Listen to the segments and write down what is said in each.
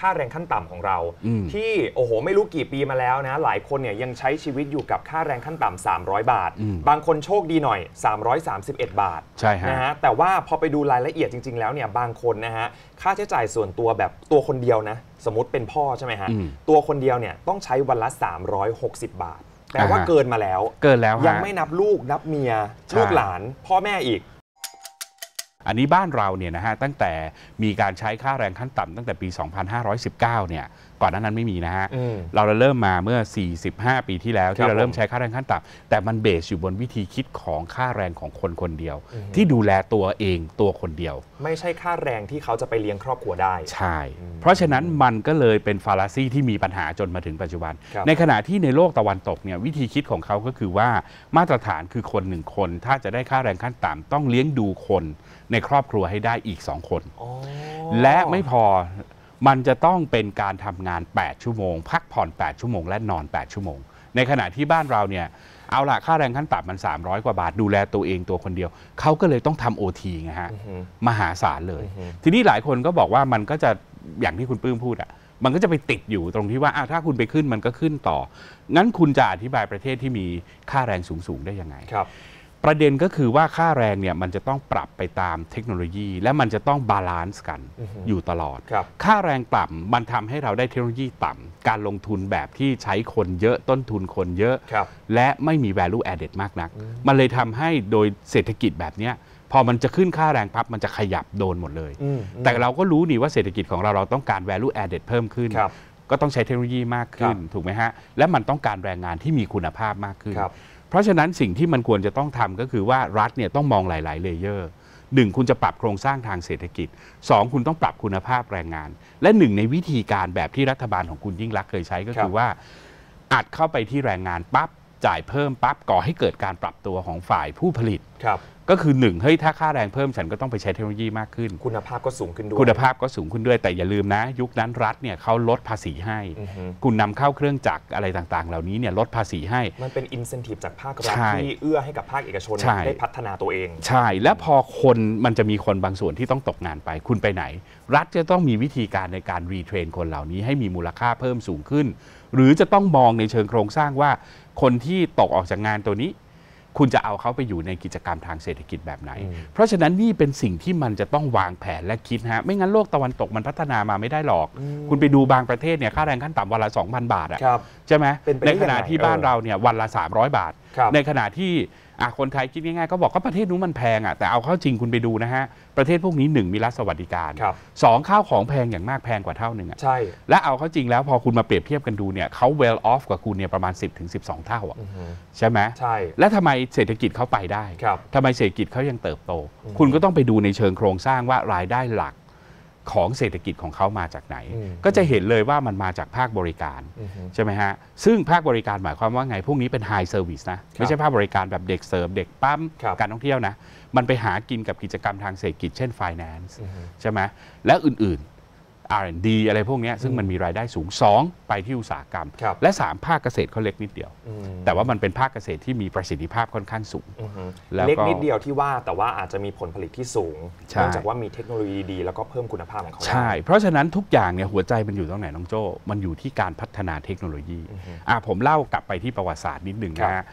ค่าแรงขั้นต่ำของเราที่ โอ้โห ไม่รู้กี่ปีมาแล้วนะ หลายคนเนี่ยยังใช้ชีวิตอยู่กับค่าแรงขั้นต่ำ 300 บาท บางคนโชคดีหน่อย 331 บาทใช่นะฮะแต่ว่าพอไปดูรายละเอียดจริงๆแล้วเนี่ยบางคนนะฮะค่าใช้จ่ายส่วนตัวแบบตัวคนเดียวนะ สมมติเป็นพ่อใช่ไหมฮะ ตัวคนเดียวเนี่ยต้องใช้วันละ 360 บาทแปลว่าเกินมาแล้วเกินแล้วยังไม่นับลูกนับเมียลูกหลาน พ่อแม่อีกอันนี้บ้านเราเนี่ยนะฮะตั้งแต่มีการใช้ค่าแรงขั้นต่ำตั้งแต่ปี 2519 เนี่ยก่อนหน้านั้นไม่มีนะฮะ เราเริ่มมาเมื่อ 45 ปีที่แล้วที่เราเริ่มใช้ค่าแรงขั้นต่ำแต่มันเบสอยู่บนวิธีคิดของค่าแรงของคนคนเดียว ที่ดูแลตัวเองตัวคนเดียว ไม่ใช่ค่าแรงที่เขาจะไปเลี้ยงครอบครัวได้ใช่ เพราะฉะนั้นมันก็เลยเป็นฟาลาซีที่มีปัญหาจนมาถึงปัจจุบัน ในขณะที่ในโลกตะวันตกเนี่ยวิธีคิดของเขาก็คือว่ามาตรฐานคือคนหนึ่งคน ถ้าจะได้ค่าแรงขั้นต่ำต้องเลี้ยงดูคนในครอบครัวให้ได้อีกสองคนและไม่พอมันจะต้องเป็นการทำงาน 8 ชั่วโมง พักผ่อน 8 ชั่วโมง และนอน 8 ชั่วโมง ในขณะที่บ้านเราเนี่ย เอาละ ค่าแรงขั้นต่ำมัน 300 กว่าบาท ดูแลตัวเองตัวคนเดียวเขาก็เลยต้องทำโอทีไงฮะมหาศาลเลย ทีนี้หลายคนก็บอกว่ามันก็จะ อย่างที่คุณปื้มพูดอะมันก็จะไปติดอยู่ตรงที่ว่าถ้าคุณไปขึ้นมันก็ขึ้นต่อ งั้นคุณจะอธิบายประเทศที่มีค่าแรงสูงๆได้ยังไงครับประเด็นก็คือว่าค่าแรงเนี่ยมันจะต้องปรับไปตามเทคโนโลยี และมันจะต้องบาลานซ์กัน อยู่ตลอดคค่าแรงต่ำมันทำให้เราได้เทคโนโลยีต่ำ การลงทุนแบบที่ใช้คนเยอะต้นทุนคนเยอะ และไม่มี value added มากนัก มันเลยทำให้โดยเศรษฐกิจแบบนี้ พอมันจะขึ้นค่าแรงพับมันจะขยับโดนหมดเลย แต่เราก็รู้นี่ว่าเศรษฐกิจของเราเราต้องการ value added เพิ่มขึ้น ก็ต้องใช้เทคโนโลยีมากขึ้น ถูกไหมฮะและมันต้องการแรงงานที่มีคุณภาพมากขึ้นเพราะฉะนั้นสิ่งที่มันควรจะต้องทำก็คือว่ารัฐเนี่ยต้องมองหลาย ๆ เลเยอร์หนึ่งคุณจะปรับโครงสร้างทางเศรษฐกิจ2คุณต้องปรับคุณภาพแรงงาน และหนึ่งในวิธีการแบบที่รัฐบาลของคุณยิ่งรักเคยใช้ก็คือว่าอัดเข้าไปที่แรงงานปั๊บ จ่ายเพิ่มปั๊บ ก่อให้เกิดการปรับตัวของฝ่ายผู้ผลิตก็คือหนึ่งเฮ้ยถ้าค่าแรงเพิ่มฉันก็ต้องไปใช้เทคโนโลยีมากขึ้น คุณภาพก็สูงขึ้นด้วย คุณภาพก็สูงขึ้นด้วยแต่อย่าลืมนะ ยุคนั้นรัฐเนี่ยเขาลดภาษีให้ คุณนำเข้าเครื่องจักรอะไรต่างๆ เหล่านี้เนี่ยลดภาษีให้ มันเป็นอินเซนティブจากภาครัฐที่เอื้อให้กับภาคเอกชนชได้พัฒนาตัวเอง ใช่และพอคนมันจะมีคนบางส่วนที่ต้องตกงานไป คุณไปไหนรัฐจะต้องมีวิธีการในการรีเทรนคนเหล่านี้ให้มีมูลค่าเพิ่มสูงขึ้น หรือจะต้องมองในเชิงโครงสร้างว่า คนที่ตกออกจากงานตัวนี้คุณจะเอาเขาไปอยู่ในกิจกรรมทางเศรษฐกิจแบบไหน เพราะฉะนั้นนี่เป็นสิ่งที่มันจะต้องวางแผนและคิดฮะ ไม่งั้นโลกตะวันตกมันพัฒนามาไม่ได้หรอก คุณไปดูบางประเทศเนี่ยค่าแรงขั้นต่ำวันละ 2,000 บาทอะใช่ไหม ในขณะที่บ้านเราเนี่ยวันละ 300 บาท ในขณะที่อ่ะคนไทยคิดง่าย ๆ ก็บอกก็ประเทศนู้นมันแพงอ่ะแต่เอาเข้าจริงคุณไปดูนะฮะ ประเทศพวกนี้หนึ่งมีรัฐสวัสดิการรสองข้าวของแพงอย่างมากแพงกว่าเท่าหนึ่งอ่ะใช่ และเอาเข้าจริงแล้วพอคุณมาเปรียบเทียบกันดูเนี่ยเขา well off กว่าคุณเนี่ยประมาณ 1 0 ถึง 12 เท่าอ่ะใช่ไหมใช่และทำไมเศรษฐกิจเขาไปได้ครับทำไมเศรษฐกิจเขายังเติบโต คุณก็ต้องไปดูในเชิงโครงสร้างว่ารายได้หลักของเศรษฐกิจของเขามาจากไหน ก็จะเห็นเลยว่ามันมาจากภาคบริการ ใช่ไหมฮะ ซึ่งภาคบริการหมายความว่าไงพวกนี้เป็นไฮเซอร์วิสนะ ไม่ใช่ภาคบริการแบบเด็กเสริมเด็กปั๊มการท่องเที่ยวนะ มันไปหากินกับกิจกรรมทางเศรษฐกิจ เช่นฟินแลนซ์ใช่ไหมและอื่น R&D อะไรพวกนี้ซึ่งมันมีรายได้สูง 2 ไปที่อุตสาหกรรมและ 3 ภาคเกษตรเขาเล็กนิดเดียว แต่ว่ามันเป็นภาคเกษตรที่มีประสิทธิภาพค่อนข้างสูงเล็กนิดเดียวที่ว่าแต่ว่าอาจจะมีผลผลิตที่สูงเนื่องจากว่ามีเทคโนโลยีดีแล้วก็เพิ่มคุณภาพของเขาใช่ เพราะฉะนั้นทุกอย่างเนี่ยหัวใจมันอยู่ตรงไหนน้องโจ้มันอยู่ที่การพัฒนาเทคโนโลยีอ่าผมเล่ากลับไปที่ประวัติศาสตร์นิดหนึ่งนะฮะ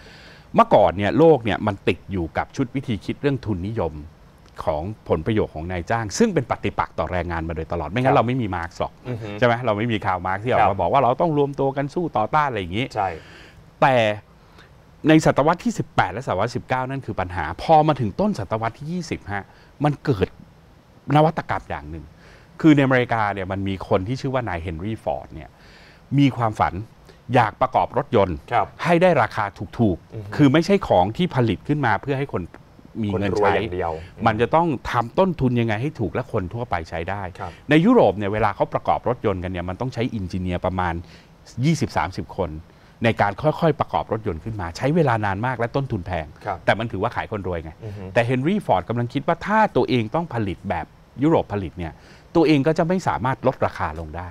เมื่อก่อนเนี่ยโลกเนี่ยมันติดอยู่กับชุดวิธีคิดเรื่องทุนนิยมของผลประโยชน์ของนายจ้าง ซึ่งเป็นปฏิปักษ์ต่อแรงงานมาโดยตลอดไม่งั้นเราไม่มีมาร์กหรอกใช่ไหมเราไม่มีข่าวมาร์กที่ออกมาบอกว่าเราต้องรวมตัวกันสู้ต่อต้านอะไรอย่างนี้ใช่แต่ในศตวรรษที่ 18 และศตวรรษ19 นั่นคือปัญหา พอมาถึงต้นศตวรรษที่ 20ฮะมันเกิดนวัตกรรมอย่างหนึ่งคือในอเมริกาเนี่ยมันมีคนที่ชื่อว่านายเฮนรี่ฟอร์ดเนี่ยมีความฝันอยากประกอบรถยนต์ให้ได้ราคาถูกๆ คือไม่ใช่ของที่ผลิตขึ้นมาเพื่อให้คนมีเงินใช้ มันจะต้องทำต้นทุนยังไงให้ถูกและคนทั่วไปใช้ได้ ในยุโรปเนี่ยเวลาเขาประกอบรถยนต์กันเนี่ยมันต้องใช้อินจิเนียร์ประมาณ 20-30 คน ในการค่อยๆประกอบรถยนต์ขึ้นมาใช้เวลานานมากและต้นทุนแพง แต่มันถือว่าขายคนรวยไง แต่เฮนรี่ฟอร์ดกำลังคิดว่าถ้าตัวเองต้องผลิตแบบยุโรปผลิตเนี่ยตัวเองก็จะไม่สามารถลดราคาลงได้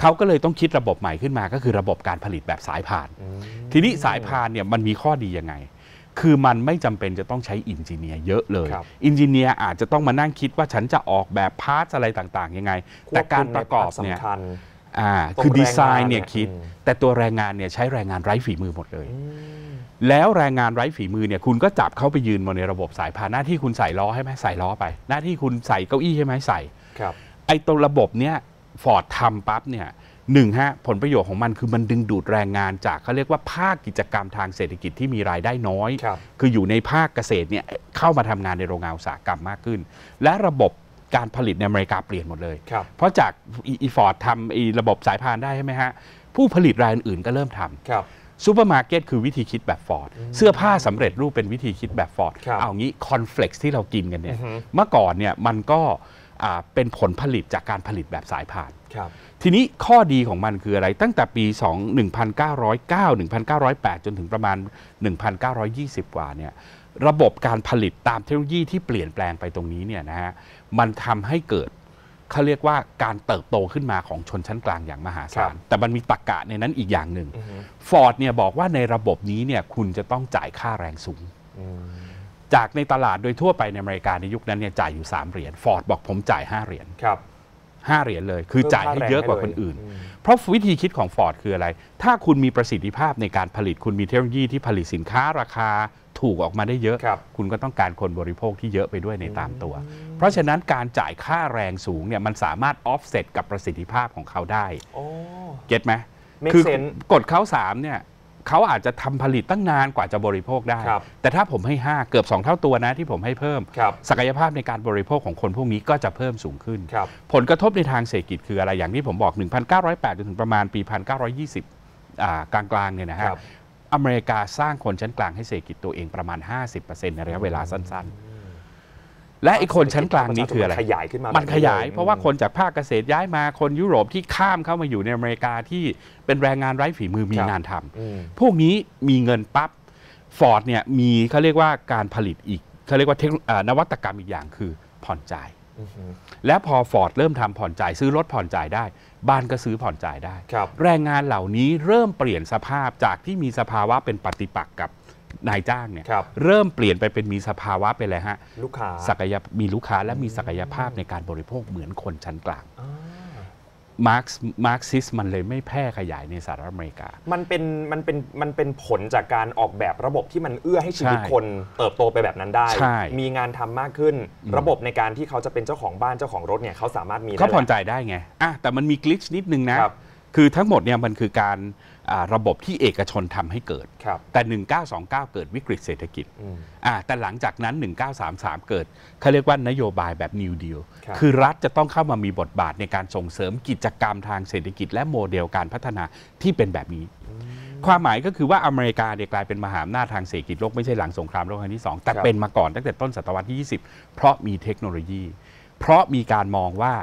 เขาก็เลยต้องคิดระบบใหม่ขึ้นมาก็คือระบบการผลิตแบบสายพาน ทีนี้สายพานเนี่ยมันมีข้อดียังไงคือมันไม่จำเป็นจะต้องใช้อินจิเนียร์เยอะเลย อินจิเนียร์อาจจะต้องมานั่งคิดว่าฉันจะออกแบบพาร์ทอะไรต่าง ๆ ยังไง แต่การประกอบเนี่ยคือดีไซน์เนี่ยคิด แต่ตัวแรงงานเนี่ยใช้แรงงานไร้ฝีมือหมดเลย แล้วแรงงานไร้ฝีมือเนี่ยคุณก็จับเข้าไปยืนมาในระบบสายพาน หน้าที่คุณใส่ล้อให้ไหมใส่ล้อไป หน้าที่คุณใส่เก้าอี้ใช่ไหม ใส่ไอ้ตัวระบบเนี่ยฟอร์ดทำปั๊บเนี่ยหนึ่งฮะ ผลประโยชน์ของมันคือมันดึงดูดแรงงานจากเขาเรียกว่าภาคกิจกรรมทางเศรษฐกิจที่มีรายได้น้อยคคืออยู่ในภาคเกษตรเนี่ยเข้ามาทำงานในโรงงานอุตสาหกรรมมากขึ้น และระบบการผลิตในอเมริกาเปลี่ยนหมดเลย เพราะจากอีฟอร์ดทำระบบสายพานได้ใช่ไหมฮะ ผู้ผลิตรายอื่นก็เริ่มทำซูเปอร์มาร์เก็ตคือวิธีคิดแบบฟอร์ดเสื้อผ้าสำเร็จรูปเป็นวิธีคิดแบบฟอร์ดเอางี้คอนเฟล็กซ์ที่เรากินกันเนี่ยเมื่อก่อนเนี่ยมันก็เป็นผลผลิตจากการผลิตแบบสายพาน ทีนี้ข้อดีของมันคืออะไร ตั้งแต่ปี 2 1909 1908 จนถึงประมาณ 1920กว่าเนี่ยระบบการผลิตตามเทคโนโลยีที่เปลี่ยนแปลงไปตรงนี้เนี่ยนะฮะมันทำให้เกิดเขาเรียกว่าการเติบโตขึ้นมาของชนชั้นกลางอย่างมหาศาล แต่มันมีตรกกะในนั้นอีกอย่างหนึ่งฟอร์ดเนี่ยบอกว่าในระบบนี้เนี่ยคุณจะต้องจ่ายค่าแรงสูงจากในตลาดโดยทั่วไปในอเมริกาในยุคนั้นเนี่ยจ่ายอยู่ 3 เหรียญฟอร์ดบอกผมจ่าย 5 เหรียญครับห้าเหรียญเลย คือจ่ายให้เยอะกว่าคนอื่น เพราะวิธีคิดของฟอร์ดคืออะไร ถ้าคุณมีประสิทธิภาพในการผลิตคุณมีเทคโนโลยีที่ผลิตสินค้าราคาถูกออกมาได้เยอะคคุณก็ต้องการคนบริโภคที่เยอะไปด้วยในตามตัว เพราะฉะนั้นการจ่ายค่าแรงสูงเนี่ยมันสามารถออฟเซต กับประสิทธิภาพของเขาได้เก็ตไหมคือกดเขา3 เนี่ยเขาอาจจะทำผลิตตั้งนานกว่าจะบริโภคได้ แต่ถ้าผมให้ 5 เกือบ 2 เท่าตัวนะที่ผมให้เพิ่ม ศักยภาพในการบริโภคของคนพวกนี้ก็จะเพิ่มสูงขึ้น ผลกระทบในทางเศรษฐกิจคืออะไรอย่างที่ผมบอก 1908จนถึงประมาณปี1920กลางๆเนี่ยนะฮะอเมริกาสร้างคนชั้นกลางให้เศรษฐกิจตัวเองประมาณ 50%ในระยะเวลาสั้นๆและไอ้คนชั้นกลางนี้คืออะไรขยายขึ้นมามันขยายเพราะว่าคนจากภาคเกษตรย้ายมา คนยุโรปที่ข้ามเข้ามาอยู่ในอเมริกาที่เป็นแรงงานไร้ฝีมือมีงานทำ พวกนี้มีเงินปั๊บ ฟอร์ดเนี่ยมีเขาเรียกว่าการผลิตอีกเขาเรียกว่าเทคนวัตกรรมอีกอย่างคือผ่อนจ่ายและพอฟอร์ดเริ่มทำผ่อนจ่ายซื้อรถผ่อนจ่ายได้ บ้านก็ซื้อผ่อนจ่ายได้ แรงงานเหล่านี้เริ่มเปลี่ยนสภาพจากที่มีสภาวะเป็นปฏิปักษ์กับนายจ้างเนี่ยรเริ่มเปลี่ยนไปเป็นมีสภาวะไปเลยฮะลูกค้าศักยมีลูกค้าและมีศักยภาพในการบริโภคเหมือนคนชั้นกลางมาร์กมาร์กซิสมันเลยไม่แพร่ขยายในสหรัฐอเมริกามันเป็นมันเป็นมันเป็นผลจากการออกแบบระบบที่มันเอื้อให้ชีวิตคนเติบโตไปแบบนั้นได้ มีงานทำมากขึ้น ระบบในการที่เขาจะเป็นเจ้าของบ้านเจ้าของรถเนี่ยเขาสามารถมีเขาผ่อนจ่ายได้ไงอ่ะแต่มันมีกลิชนิดนึงนะคือทั้งหมดเนี่ยมันคือการระบบที่เอกชนทำให้เกิดแต่ 1929 เกิดวิกฤตเศรษฐกิจ แต่หลังจากนั้น 1933 เกิดเขาเรียกว่านโยบายแบบนิวเดียลคือรัฐจะต้องเข้ามามีบทบาทในการส่งเสริมกิจกรรมทางเศรษฐกิจ และโมเดลการพัฒนาที่เป็นแบบนี้ ความหมายก็คือว่าอเมริกาเนี่ยกลายเป็นมหาอำนาจทางเศรษฐกิจโลกไม่ใช่หลังสงครามโลกครั้งที่ 2 แต่เป็นมาก่อนตั้งแต่ต้นศตวรรษที่ 20 เพราะมีเทคโนโลยี เพราะมีการมองว่า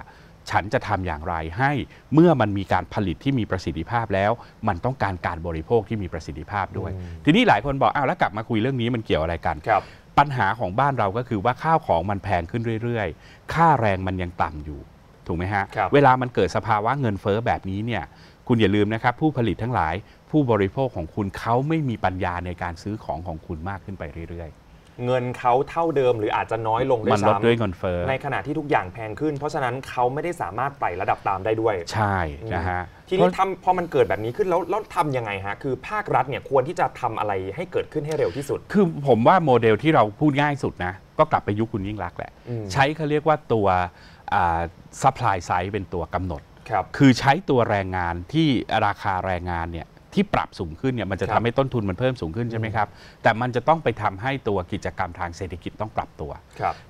ฉันจะทำอย่างไรให้เมื่อมันมีการผลิตที่มีประสิทธิภาพแล้วมันต้องการการบริโภคที่มีประสิทธิภาพด้วย ทีนี้หลายคนบอกอ้าวแล้วกลับมาคุยเรื่องนี้มันเกี่ยวอะไรกันครับปัญหาของบ้านเราก็คือว่าข้าวของมันแพงขึ้นเรื่อยๆ ค่าแรงมันยังต่ำอยู่ ถูกไหมฮะ เวลามันเกิดสภาวะเงินเฟ้อแบบนี้เนี่ยคุณอย่าลืมนะครับผู้ผลิตทั้งหลายผู้บริโภคของคุณเขาไม่มีปัญญาในการซื้อของของคุณมากขึ้นไปเรื่อยๆเงินเขาเท่าเดิมหรืออาจจะน้อยลงด้วยมันลดซ้ำด้วยเงินเฟ้อในขณะที่ทุกอย่างแพงขึ้น เพราะฉะนั้นเขาไม่ได้สามารถไต่ระดับตามได้ด้วย ใช่นะฮะ ทีนี้ทำพอมันเกิดแบบนี้ขึ้น แล้วแล้วทำยังไงฮะ คือภาครัฐเนี่ยควรที่จะทำอะไรให้เกิดขึ้นให้เร็วที่สุดคือผมว่าโมเดลที่เราพูดง่ายสุดนะก็กลับไปยุคคุณยิ่งรักแหละใช้เขาเรียกว่าตัวซัพพลายไซด์เป็นตัวกำหนดครับคือใช้ตัวแรงงานที่ราคาแรงงานเนี่ยที่ปรับสูงขึ้นเนี่ยมันจะทำให้ต้นทุนมันเพิ่มสูงขึ้นใช่ไหมครับ แต่มันจะต้องไปทำให้ตัวกิจกรรมทางเศรษฐกิจต้องปรับตัว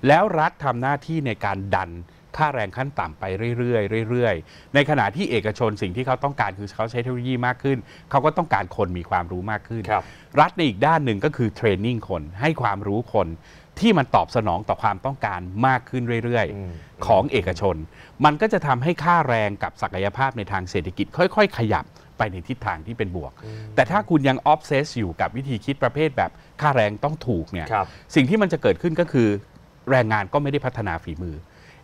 แล้วรัฐทำหน้าที่ในการดันค่าแรงขั้นต่ำไปเรื่อยๆเรื่อย ๆ ในขณะที่เอกชนสิ่งที่เขาต้องการคือเขาใช้เทคโนโลยีมากขึ้น เขาก็ต้องการคนมีความรู้มากขึ้นรรัฐในอีกด้านหนึ่งก็คือเทรนนิ่งคนให้ความรู้คนที่มันตอบสนองต่อความต้องการมากขึ้นเรื่อยๆของเอกชน มันก็จะทำให้ค่าแรงกับศักยภาพในทางเศรษฐกิจ ค่อย ๆ ขยับไปในทิศทางที่เป็นบวก แต่ถ้าคุณยังออฟเซสอยู่กับวิธีคิดประเภทแบบค่าแรงต้องถูกเนี่ยสิ่งที่มันจะเกิดขึ้นก็คือ แรงงานก็ไม่ได้พัฒนาฝีมือ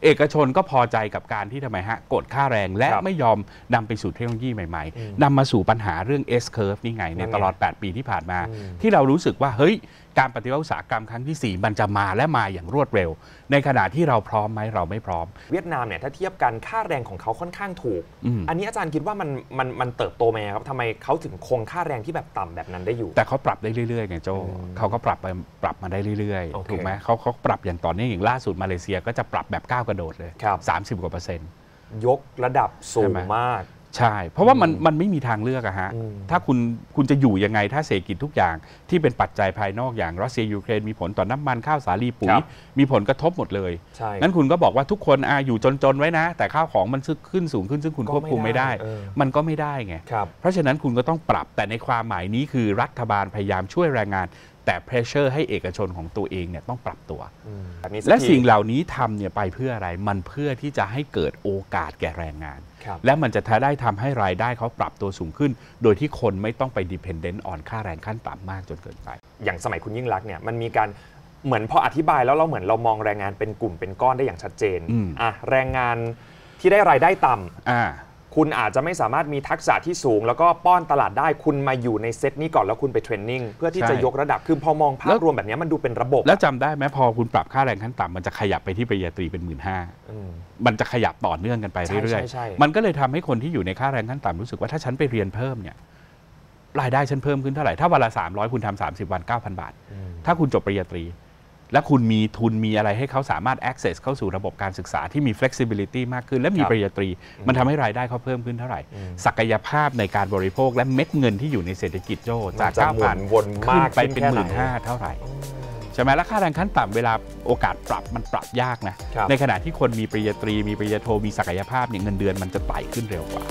เอกชนก็พอใจกับการที่ทำไมฮะ กดค่าแรงและไม่ยอมนำไปสู่เทคโนโลยีใหม่ๆนำมาสู่ปัญหาเรื่อง S curve นี่ไง ในตลอด 8 ปีที่ผ่านมา ที่เรารู้สึกว่าเฮ้ยการปฏิวัติอุตสาหกรรมครั้งทีสี่ 4 มันจะมาและมาอย่างรวดเร็ว ในขณะที่เราพร้อมไหมเราไม่พร้อมเวียดนามเนี่ยถ้าเทียบกันค่าแรงของเขาค่อนข้างถูกออันนี้อาจารย์คิดว่ามันมันมันเติบโตมามครับทำไมเขาถึงคงค่าแรงที่แบบต่ำแบบนั้นได้อยู่ แต่เขาปรับได้เรื่อยๆไงโจเขาก็ปรับไปปรับมาได้เรื่อยๆ ถูกไหมเขาเขาปรับอย่างต่อเนื่องอย่างล่าสุดมาเลเซียก็จะปรับแบบก้าวกระโดระโดดเลยสสามิบกว่าเปอร์เซ็นต์ ยกระดับสูงมากใช่ เพราะว่ามันมันไม่มีทางเลือกอะฮะถ้าคุณคุณจะอยู่ยังไงถ้าเศรษฐกิจทุกอย่างที่เป็นปัจจัยภายนอกอย่างรัสเซียยูเครนมีผลต่อน้ำมันข้าวสาลีปุ๋ยมีผลกระทบหมดเลยใช่งั้นคุณก็บอกว่าทุกคนอาอยู่จนๆไว้นะ แต่ข้าวของมันซึขึ้นสูงขึ้นซึ่งคุณควบคุมไม่ได้ มันก็ไม่ได้ไง เพราะฉะนั้นคุณก็ต้องปรับแต่ในความหมายนี้คือรัฐบาลพยายามช่วยแรงงาน แต่เพรสเชอร์ให้เอกชนของตัวเองเนี่ยต้องปรับตัว และสิ่งเหล่านี้ทำเนี่ยไปเพื่ออะไรมันเพื่อที่จะให้เกิดโอกาสแก่แรงงานและมันจะทได้ทำให้รายได้เขาปรับตัวสูงขึ้น โดยที่คนไม่ต้องไปดิพเอนเด d e อ่อนค่าแรงขั้นต่ำมากจนเกินไป อย่างสมัยคุณยิ่งรักเนี่ยมันมีการเหมือนพออธิบายแล้วเราเหมือนเรามองแรงงานเป็นกลุ่มเป็นก้อนได้อย่างชัดเจนอ่ะแรงงานที่ได้รายได้ต่ำคุณอาจจะไม่สามารถมีทักษะที่สูง แล้วก็ป้อนตลาดได้คุณมาอยู่ในเซตนี้ก่อน แล้วคุณไปเทรนนิ่งเพื่อที่จะยกระดับคือพอมองภาพรวมแบบนี้มันดูเป็นระบบ แล้วจำได้ไหมพอคุณปรับค่าแรงขั้นต่ำมันจะขยับไปที่ปริญญาตรีเป็นหมื่นห้ามันจะขยับต่อเนื่องกันไปเรื่อยๆมันก็เลยทำให้คนที่อยู่ในค่าแรงขั้นต่ำรู้สึกว่าถ้าฉันไปเรียนเพิ่มเนี่ยรายได้ฉันเพิ่มขึ้นเท่าไหร่ถ้าวันละ้อยคุณทำสามสิบวันเก้าพันบาท ถ้าคุณจบปริญญาตรีและคุณมีทุนมีอะไรให้เขาสามารถ access เข้าสู่ระบบการศึกษาที่มี flexibility มากขึ้น และมีปริญญาตรี มันทำให้รายได้เขาเพิ่มขึ้นเท่าไหร่ ศักยภาพในการบริโภคและเม็ดเงินที่อยู่ในเศรษฐกิจโจจากเก้าพันขึ้นไปเป็นหมื่นห้าเท่าไหร่ใช่ไหมแ้วค่าแรงขั้นต่ำเวลาโอกาสปรับมันปรับยากนะในขณะที่คนมีปริญญาตรี มีปริญญาโทมีศักยภาพเนี่ยเงินเดือนมันจะไต่ขึ้นเร็วกว่า